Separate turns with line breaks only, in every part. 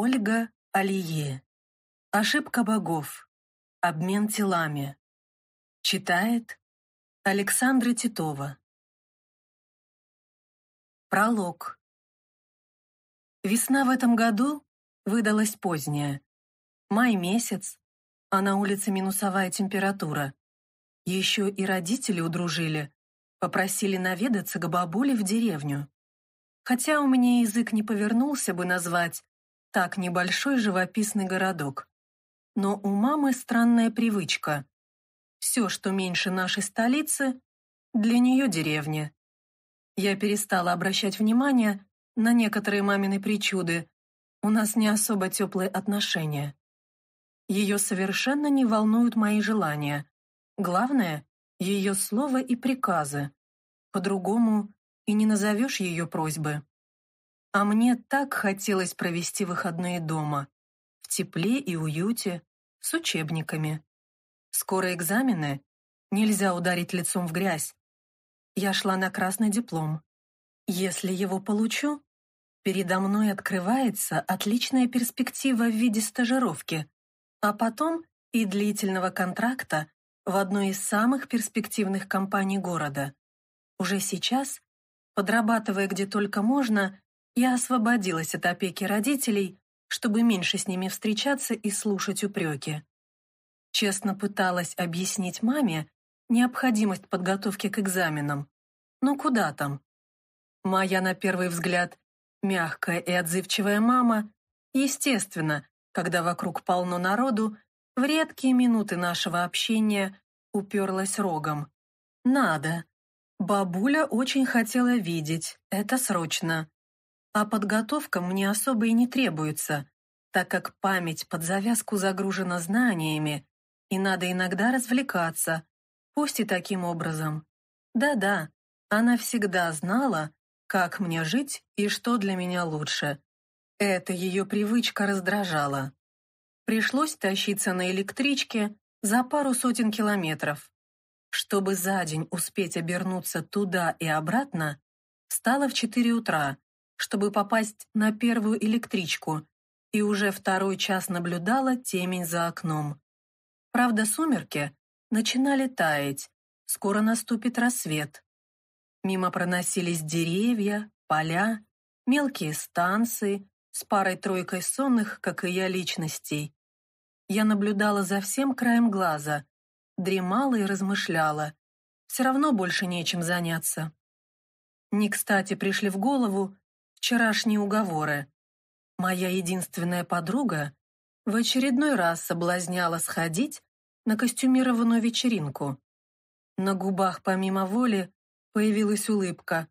Ольга Алие. Ошибка богов. Обмен телами. Читает Александра Титова. Пролог. Весна в этом году выдалась поздняя. Май месяц, а на улице минусовая температура. Еще и родители удружили, попросили наведаться к бабуле в деревню. Хотя у меня язык не повернулся бы назвать так небольшой живописный городок. Но у мамы странная привычка. Все, что меньше нашей столицы, для нее деревня. Я перестала обращать внимание на некоторые мамины причуды. У нас не особо теплые отношения. Ее совершенно не волнуют мои желания. Главное — ее слово и приказы. По-другому и не назовешь ее просьбы. А мне так хотелось провести выходные дома, в тепле и уюте, с учебниками. Скоро экзамены, нельзя ударить лицом в грязь. Я шла на красный диплом. Если его получу, передо мной открывается отличная перспектива в виде стажировки, а потом и длительного контракта в одной из самых перспективных компаний города. Уже сейчас, подрабатывая где только можно, я освободилась от опеки родителей, чтобы меньше с ними встречаться и слушать упреки. Честно пыталась объяснить маме необходимость подготовки к экзаменам. Но «Ну куда там? Моя, на первый взгляд, мягкая и отзывчивая мама, естественно, когда вокруг полно народу, в редкие минуты нашего общения уперлась рогом. «Надо. Бабуля очень хотела видеть. Это срочно а подготовка мне особо и не требуется, так как память под завязку загружена знаниями, и надо иногда развлекаться, пусть и таким образом. Да-да, она всегда знала, как мне жить и что для меня лучше. Это ее привычка раздражала. Пришлось тащиться на электричке за пару сотен километров. Чтобы за день успеть обернуться туда и обратно, встала в 4 утра, чтобы попасть на первую электричку, и уже второй час наблюдала темень за окном. Правда, сумерки начинали таять, скоро наступит рассвет. Мимо проносились деревья, поля, мелкие станции с парой-тройкой сонных, как и я, личностей. Я наблюдала за всем краем глаза, дремала и размышляла. Все равно больше нечем заняться. Не кстати пришли в голову вчерашние уговоры. Моя единственная подруга в очередной раз соблазняла сходить на костюмированную вечеринку. На губах помимо воли появилась улыбка.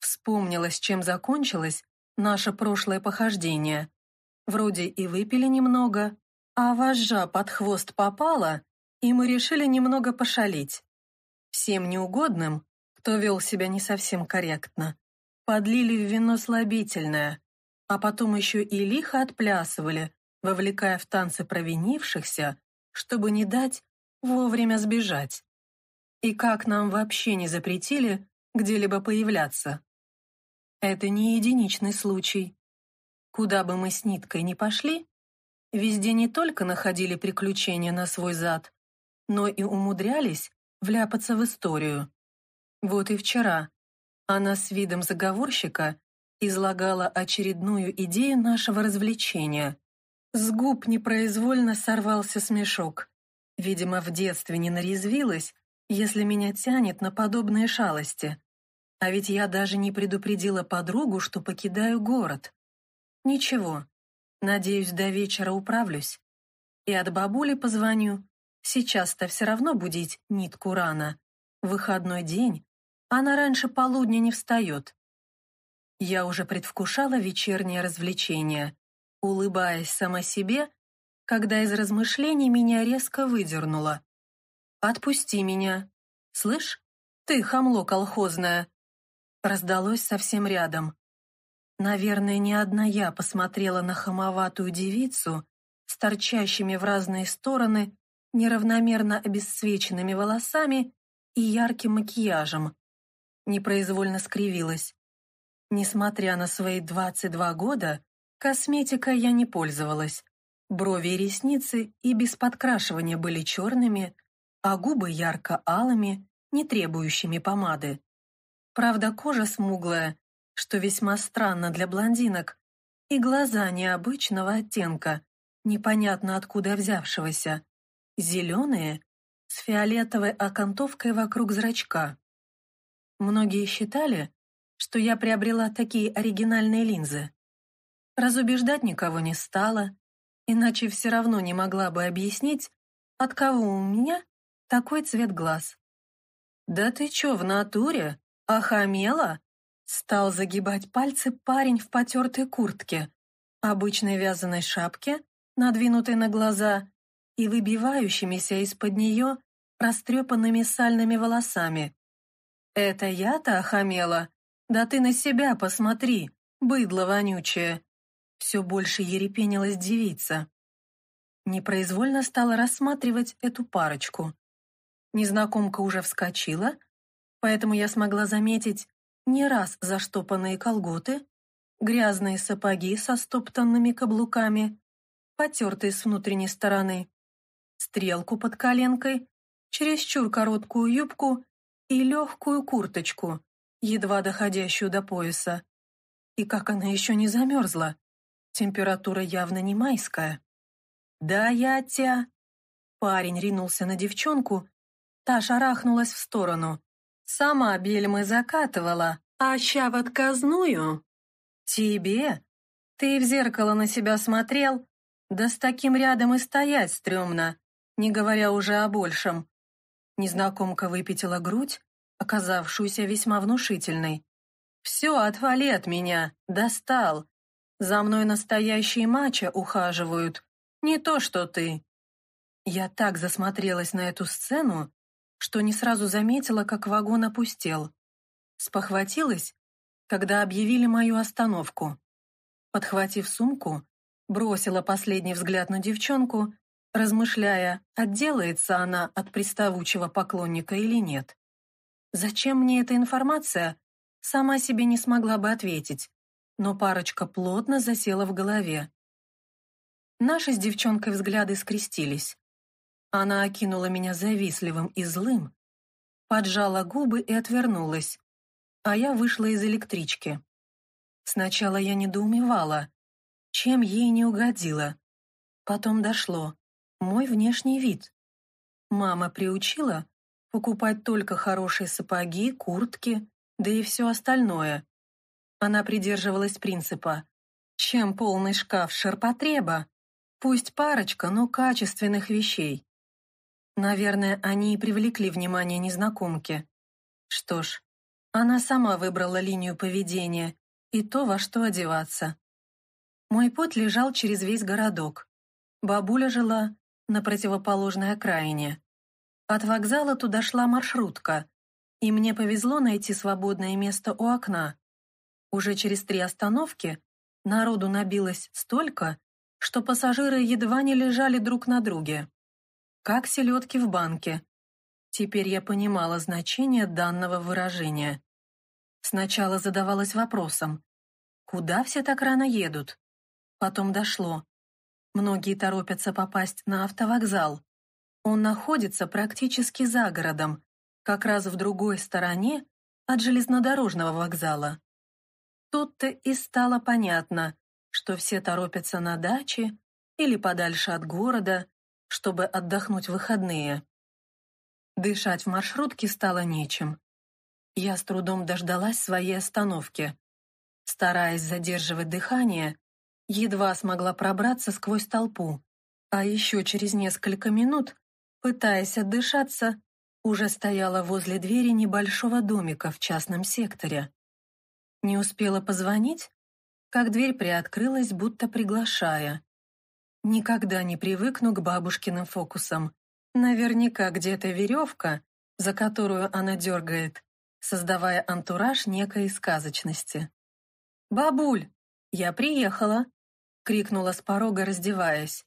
Вспомнилось, чем закончилось наше прошлое похождение. Вроде и выпили немного, а вожжа под хвост попала, и мы решили немного пошалить. Всем неугодным, кто вел себя не совсем корректно подлили в вино слабительное, а потом еще и лихо отплясывали, вовлекая в танцы провинившихся, чтобы не дать вовремя сбежать. И как нам вообще не запретили где-либо появляться? Это не единичный случай. Куда бы мы с Ниткой ни пошли, везде не только находили приключения на свой зад, но и умудрялись вляпаться в историю. Вот и вчера она с видом заговорщика излагала очередную идею нашего развлечения. С губ непроизвольно сорвался смешок. Видимо, в детстве не нарезвилась, если меня тянет на подобные шалости. А ведь я даже не предупредила подругу, что покидаю город. Ничего, надеюсь, до вечера управлюсь. И от бабули позвоню. Сейчас-то все равно будить нитку рано. Выходной день, она раньше полудня не встает. Я уже предвкушала вечернее развлечение, улыбаясь сама себе, когда из размышлений меня резко выдернуло. «Отпусти меня! Слышь, ты, хамло колхозное!» Раздалось совсем рядом. Наверное, не одна я посмотрела на хамоватую девицу с торчащими в разные стороны неравномерно обесцвеченными волосами и ярким макияжем, непроизвольно скривилась. Несмотря на свои 22 года, косметикой я не пользовалась. Брови и ресницы и без подкрашивания были черными, а губы ярко-алыми, не требующими помады. Правда, кожа смуглая, что весьма странно для блондинок, и глаза необычного оттенка, непонятно откуда взявшегося, зеленые, с фиолетовой окантовкой вокруг зрачка. Многие считали, что я приобрела такие оригинальные линзы. Разубеждать никого не стала, иначе все равно не могла бы объяснить, от кого у меня такой цвет глаз. «Да ты че в натуре? Охамела?» Стал загибать пальцы парень в потертой куртке, обычной вязаной шапке, надвинутой на глаза, и выбивающимися из-под нее растрепанными сальными волосами. «Это я-то охамела? Да ты на себя посмотри, быдло вонючее!» Все больше ерепенилась девица. Непроизвольно стала рассматривать эту парочку. Незнакомка уже вскочила, поэтому я смогла заметить не раз заштопанные колготы, грязные сапоги со стоптанными каблуками, потертые с внутренней стороны, стрелку под коленкой, чересчур короткую юбку и легкую курточку, едва доходящую до пояса. И как она еще не замерзла? Температура явно не майская. «Да я тебя!» Парень ринулся на девчонку, та шарахнулась в сторону. «Сама бельмы закатывала, а ща в отказную?» «Тебе? Ты в зеркало на себя смотрел? Да с таким рядом и стоять стрёмно, не говоря уже о большем. Незнакомка выпятила грудь, оказавшуюся весьма внушительной. «Все, отвали от меня! Достал! За мной настоящие мача ухаживают, не то что ты!» Я так засмотрелась на эту сцену, что не сразу заметила, как вагон опустел. Спохватилась, когда объявили мою остановку. Подхватив сумку, бросила последний взгляд на девчонку размышляя, отделается она от приставучего поклонника или нет. «Зачем мне эта информация?» Сама себе не смогла бы ответить, но парочка плотно засела в голове. Наши с девчонкой взгляды скрестились. Она окинула меня завистливым и злым, поджала губы и отвернулась, а я вышла из электрички. Сначала я недоумевала, чем ей не угодило, Потом дошло мой внешний вид. Мама приучила покупать только хорошие сапоги, куртки, да и все остальное. Она придерживалась принципа «Чем полный шкаф ширпотреба? Пусть парочка, но качественных вещей». Наверное, они и привлекли внимание незнакомки. Что ж, она сама выбрала линию поведения и то, во что одеваться. Мой пот лежал через весь городок. Бабуля жила на противоположной окраине. От вокзала туда шла маршрутка, и мне повезло найти свободное место у окна. Уже через три остановки народу набилось столько, что пассажиры едва не лежали друг на друге. Как селедки в банке. Теперь я понимала значение данного выражения. Сначала задавалась вопросом, куда все так рано едут? Потом дошло, Многие торопятся попасть на автовокзал. Он находится практически за городом, как раз в другой стороне от железнодорожного вокзала. Тут-то и стало понятно, что все торопятся на даче или подальше от города, чтобы отдохнуть в выходные. Дышать в маршрутке стало нечем. Я с трудом дождалась своей остановки. Стараясь задерживать дыхание, едва смогла пробраться сквозь толпу, а еще через несколько минут, пытаясь отдышаться, уже стояла возле двери небольшого домика в частном секторе. Не успела позвонить, как дверь приоткрылась, будто приглашая. Никогда не привыкну к бабушкиным фокусам. Наверняка где-то веревка, за которую она дергает, создавая антураж некой сказочности. «Бабуль, я приехала!» — крикнула с порога, раздеваясь.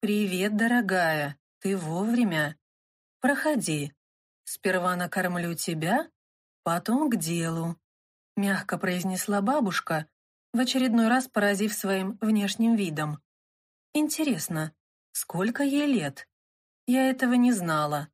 «Привет, дорогая, ты вовремя. Проходи. Сперва накормлю тебя, потом к делу», — мягко произнесла бабушка, в очередной раз поразив своим внешним видом. «Интересно, сколько ей лет? Я этого не знала».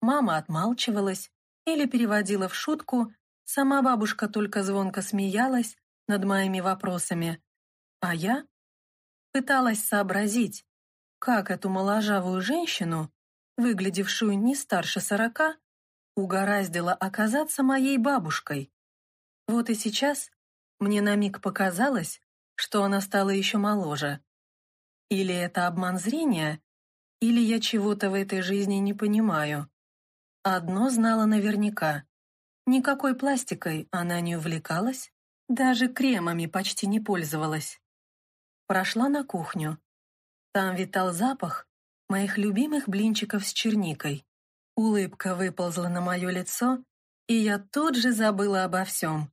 Мама отмалчивалась или переводила в шутку, сама бабушка только звонко смеялась над моими вопросами, а я пыталась сообразить, как эту моложавую женщину, выглядевшую не старше сорока, угораздило оказаться моей бабушкой. Вот и сейчас мне на миг показалось, что она стала еще моложе. Или это обман зрения, или я чего-то в этой жизни не понимаю. Одно знала наверняка. Никакой пластикой она не увлекалась, даже кремами почти не пользовалась прошла на кухню. Там витал запах моих любимых блинчиков с черникой. Улыбка выползла на мое лицо, и я тут же забыла обо всем.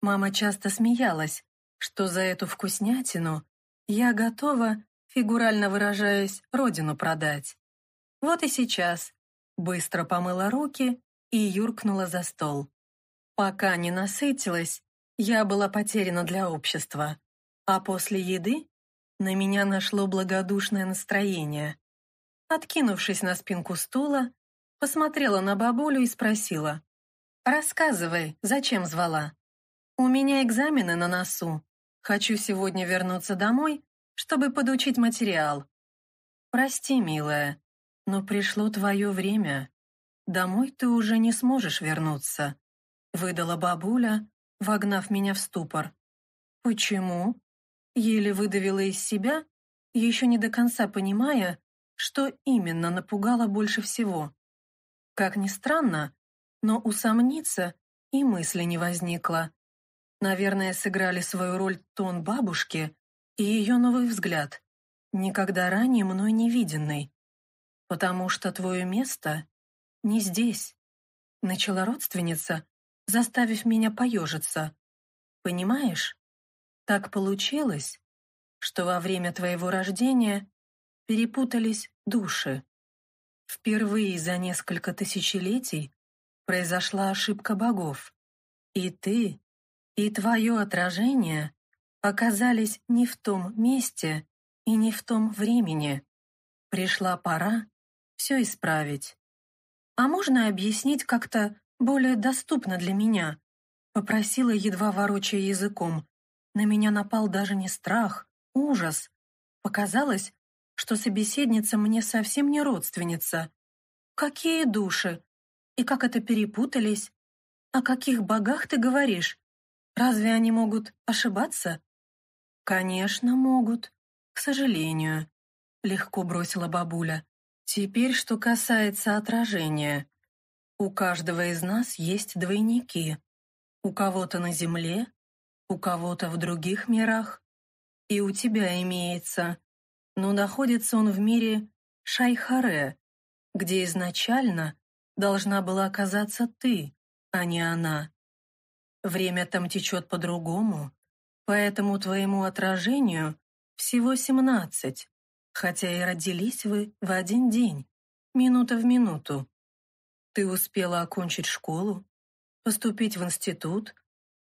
Мама часто смеялась, что за эту вкуснятину я готова, фигурально выражаясь, родину продать. Вот и сейчас быстро помыла руки и юркнула за стол. Пока не насытилась, я была потеряна для общества. А после еды на меня нашло благодушное настроение. Откинувшись на спинку стула, посмотрела на бабулю и спросила. «Рассказывай, зачем звала? У меня экзамены на носу. Хочу сегодня вернуться домой, чтобы подучить материал. Прости, милая, но пришло твое время. Домой ты уже не сможешь вернуться», — выдала бабуля, вогнав меня в ступор. «Почему?» Еле выдавила из себя, еще не до конца понимая, что именно напугало больше всего. Как ни странно, но усомниться и мысли не возникло. Наверное, сыграли свою роль тон бабушки и ее новый взгляд, никогда ранее мной не виденный. «Потому что твое место не здесь», — начала родственница, заставив меня поежиться. «Понимаешь, так получилось, что во время твоего рождения перепутались души. Впервые за несколько тысячелетий произошла ошибка богов. И ты, и твое отражение оказались не в том месте и не в том времени. Пришла пора все исправить. А можно объяснить как-то более доступно для меня? Попросила, едва ворочая языком, на меня напал даже не страх, ужас. Показалось, что собеседница мне совсем не родственница. Какие души! И как это перепутались? О каких богах ты говоришь? Разве они могут ошибаться? Конечно, могут. К сожалению, легко бросила бабуля. Теперь, что касается отражения. У каждого из нас есть двойники. У кого-то на земле, у кого-то в других мирах и у тебя имеется, но находится он в мире Шайхаре, где изначально должна была оказаться ты, а не она. Время там течет по-другому, поэтому твоему отражению всего семнадцать, хотя и родились вы в один день, минута в минуту. Ты успела окончить школу, поступить в институт,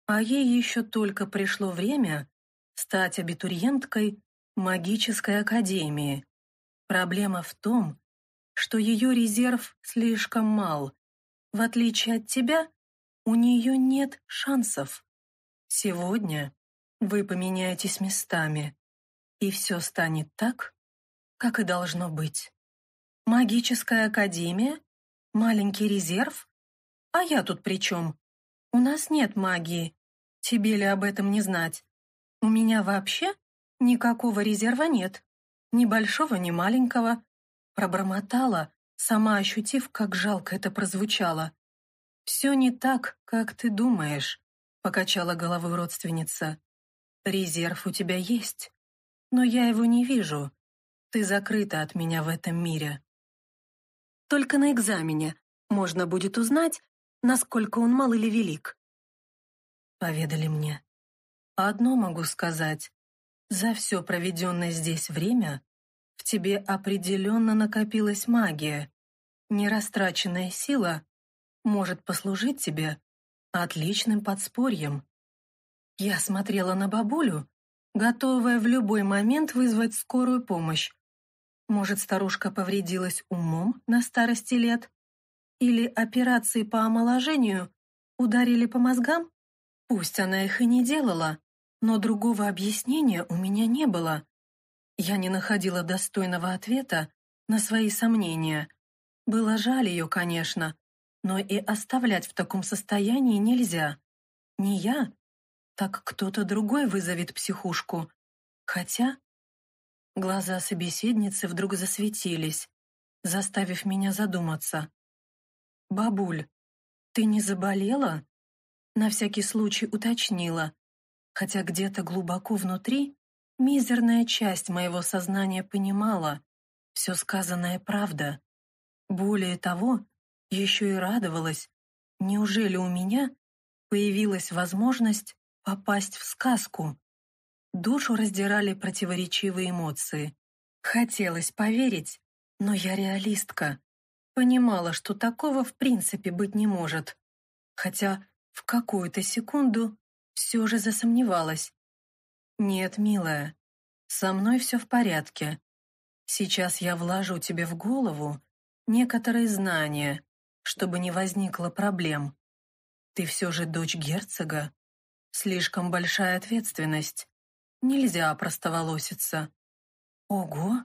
а ей еще только пришло время стать абитуриенткой магической академии. Проблема в том, что ее резерв слишком мал. В отличие от тебя, у нее нет шансов. Сегодня вы поменяетесь местами, и все станет так, как и должно быть. Магическая академия? Маленький резерв? А я тут при чем? У нас нет магии. Тебе ли об этом не знать? У меня вообще никакого резерва нет. Ни большого, ни маленького. Пробормотала, сама ощутив, как жалко это прозвучало. «Все не так, как ты думаешь», — покачала головой родственница. «Резерв у тебя есть, но я его не вижу. Ты закрыта от меня в этом мире». «Только на экзамене можно будет узнать, насколько он мал или велик. Поведали мне. Одно могу сказать. За все проведенное здесь время в тебе определенно накопилась магия. Нерастраченная сила может послужить тебе отличным подспорьем. Я смотрела на бабулю, готовая в любой момент вызвать скорую помощь. Может, старушка повредилась умом на старости лет, или операции по омоложению ударили по мозгам? Пусть она их и не делала, но другого объяснения у меня не было. Я не находила достойного ответа на свои сомнения. Было жаль ее, конечно, но и оставлять в таком состоянии нельзя. Не я, так кто-то другой вызовет психушку. Хотя... Глаза собеседницы вдруг засветились, заставив меня задуматься. «Бабуль, ты не заболела?» На всякий случай уточнила, хотя где-то глубоко внутри мизерная часть моего сознания понимала, все сказанное правда. Более того, еще и радовалась, неужели у меня появилась возможность попасть в сказку. Душу раздирали противоречивые эмоции. Хотелось поверить, но я реалистка понимала, что такого в принципе быть не может. Хотя в какую-то секунду все же засомневалась. «Нет, милая, со мной все в порядке. Сейчас я вложу тебе в голову некоторые знания, чтобы не возникло проблем. Ты все же дочь герцога. Слишком большая ответственность. Нельзя простоволоситься». «Ого,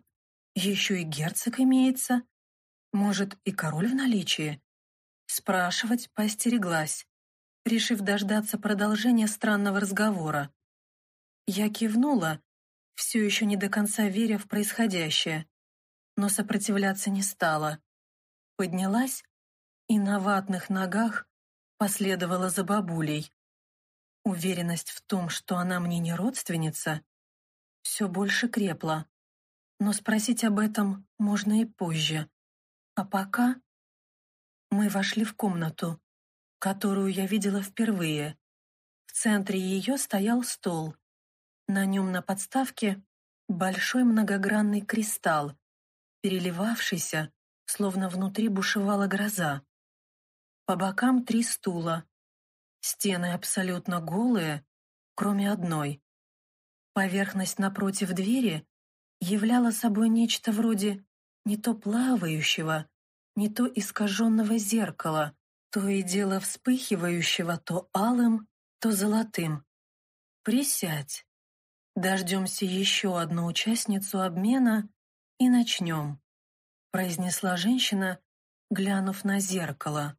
еще и герцог имеется?» Может, и король в наличии? Спрашивать поостереглась, решив дождаться продолжения странного разговора. Я кивнула, все еще не до конца веря в происходящее, но сопротивляться не стала. Поднялась и на ватных ногах последовала за бабулей. Уверенность в том, что она мне не родственница, все больше крепла. Но спросить об этом можно и позже. А пока... Мы вошли в комнату, которую я видела впервые. В центре ее стоял стол. На нем на подставке большой многогранный кристалл, переливавшийся, словно внутри бушевала гроза. По бокам три стула. Стены абсолютно голые, кроме одной. Поверхность напротив двери являла собой нечто вроде не то плавающего, не то искаженного зеркала, то и дело вспыхивающего то алым, то золотым. Присядь. Дождемся еще одну участницу обмена и начнем, произнесла женщина, глянув на зеркало.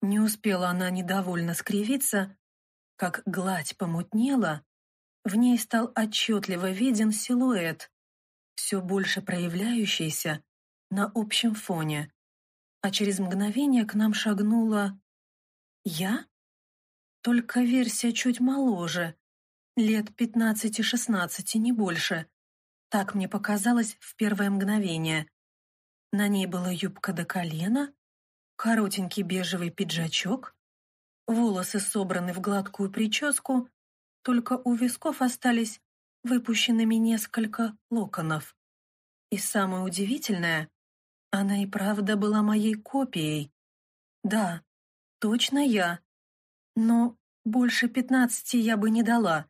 Не успела она недовольно скривиться, как гладь помутнела, в ней стал отчетливо виден силуэт, все больше проявляющейся на общем фоне. А через мгновение к нам шагнула... Я? Только версия чуть моложе, лет 15-16, не больше. Так мне показалось в первое мгновение. На ней была юбка до колена, коротенький бежевый пиджачок, волосы собраны в гладкую прическу, только у висков остались выпущенными несколько локонов. И самое удивительное, она и правда была моей копией. Да, точно я. Но больше пятнадцати я бы не дала.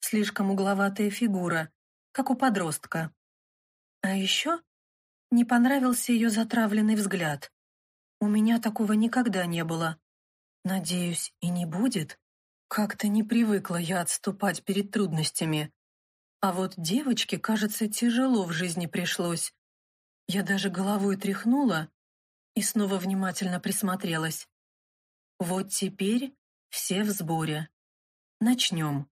Слишком угловатая фигура, как у подростка. А еще не понравился ее затравленный взгляд. У меня такого никогда не было. Надеюсь, и не будет. Как-то не привыкла я отступать перед трудностями. А вот девочке, кажется, тяжело в жизни пришлось. Я даже головой тряхнула и снова внимательно присмотрелась. Вот теперь все в сборе. Начнем.